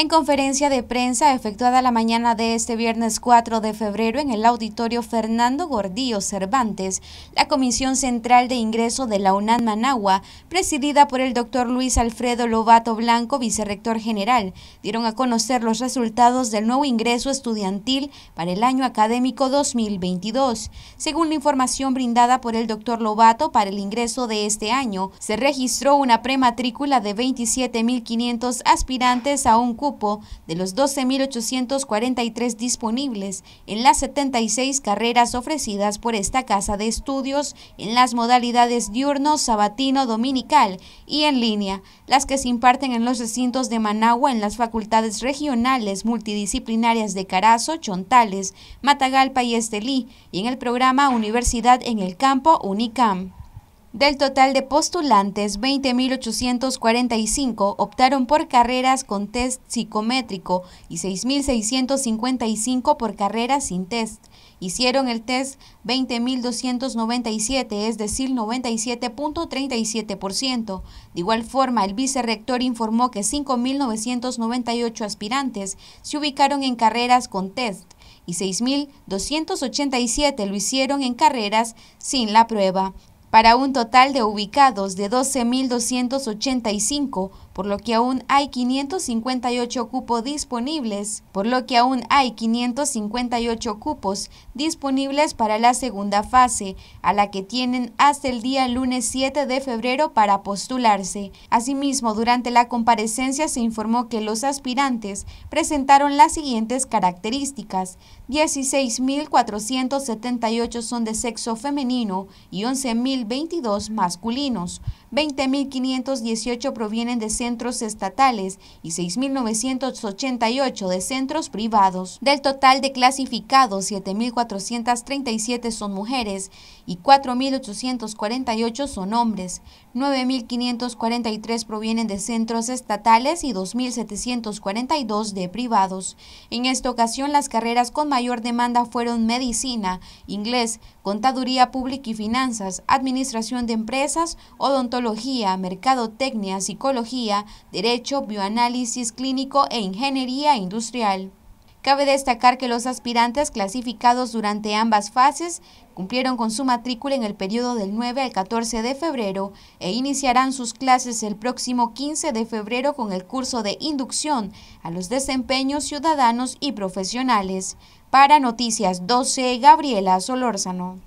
En conferencia de prensa efectuada la mañana de este viernes 4 de febrero en el auditorio Fernando Gordillo Cervantes, la Comisión Central de Ingreso de la UNAM Managua, presidida por el doctor Luis Alfredo Lobato Blanco, vicerrector general, dieron a conocer los resultados del nuevo ingreso estudiantil para el año académico 2022. Según la información brindada por el doctor Lobato para el ingreso de este año, se registró una prematrícula de 27.500 aspirantes a un curso de los 12.843 disponibles en las 76 carreras ofrecidas por esta casa de estudios en las modalidades diurno, sabatino, dominical y en línea, las que se imparten en los recintos de Managua en las facultades regionales multidisciplinarias de Carazo, Chontales, Matagalpa y Estelí y en el programa Universidad en el Campo UNICAM. Del total de postulantes, 20.845 optaron por carreras con test psicométrico y 6.655 por carreras sin test. Hicieron el test 20.297, es decir, 97.37%. De igual forma, el vicerrector informó que 5.998 aspirantes se ubicaron en carreras con test y 6.287 lo hicieron en carreras sin la prueba para un total de ubicados de 12.285 por lo que aún hay 558 cupos disponibles, por lo que aún hay 558 cupos disponibles para la segunda fase, a la que tienen hasta el día lunes 7 de febrero para postularse. Asimismo, durante la comparecencia se informó que los aspirantes presentaron las siguientes características. 16.478 son de sexo femenino y 11.022 masculinos. 20.518 provienen de centros estatales y 6.988 de centros privados. Del total de clasificados, 7.437 son mujeres y 4.848 son hombres. 9.543 provienen de centros estatales y 2.742 de privados. En esta ocasión, las carreras con mayor demanda fueron medicina, inglés, contaduría pública y finanzas, administración de empresas, odontología, mercadotecnia, psicología, Derecho, Bioanálisis Clínico e Ingeniería Industrial. Cabe destacar que los aspirantes clasificados durante ambas fases cumplieron con su matrícula en el periodo del 9 al 14 de febrero e iniciarán sus clases el próximo 15 de febrero con el curso de inducción a los desempeños ciudadanos y profesionales. Para Noticias 12, Gabriela Solórzano.